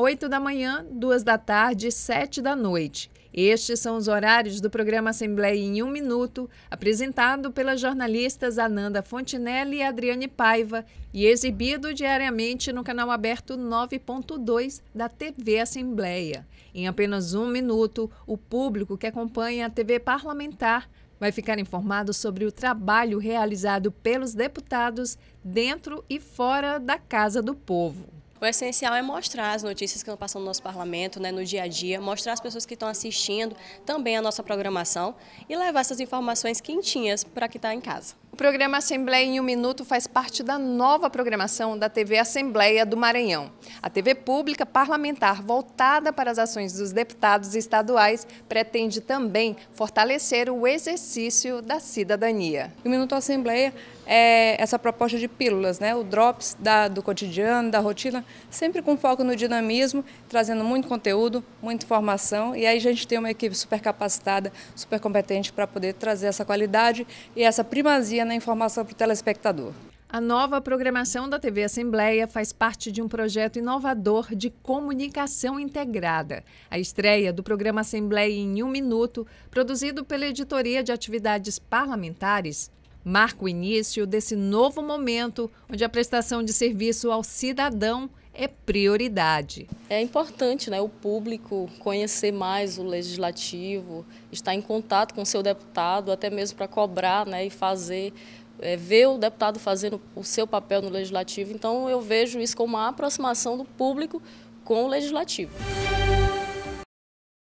8 da manhã, 2 da tarde e 7 da noite. Estes são os horários do programa Assembleia em um Minuto, apresentado pelas jornalistas Ananda Fontinelli e Adriane Paiva e exibido diariamente no canal aberto 9.2 da TV Assembleia. Em apenas um minuto, o público que acompanha a TV parlamentar vai ficar informado sobre o trabalho realizado pelos deputados dentro e fora da Casa do Povo. O essencial é mostrar as notícias que estão passando no nosso parlamento, né, no dia a dia, mostrar as pessoas que estão assistindo também a nossa programação e levar essas informações quentinhas para quem está em casa. O programa Assembleia em um Minuto faz parte da nova programação da TV Assembleia do Maranhão. A TV pública parlamentar voltada para as ações dos deputados estaduais pretende também fortalecer o exercício da cidadania. O Minuto Assembleia é essa proposta de pílulas, né? o drops da, do cotidiano, da rotina, sempre com foco no dinamismo, trazendo muito conteúdo, muita informação. E aí a gente tem uma equipe super capacitada, super competente para poder trazer essa qualidade e essa primazia na informação para o telespectador. A nova programação da TV Assembleia faz parte de um projeto inovador de comunicação integrada. A estreia do programa Assembleia em Um Minuto, produzido pela Editoria de Atividades Parlamentares, marca o início desse novo momento onde a prestação de serviço ao cidadão é prioridade. É importante né, o público conhecer mais o legislativo, estar em contato com o seu deputado, até mesmo para cobrar né, e fazer é, ver o deputado fazendo o seu papel no legislativo. Então, eu vejo isso como uma aproximação do público com o legislativo.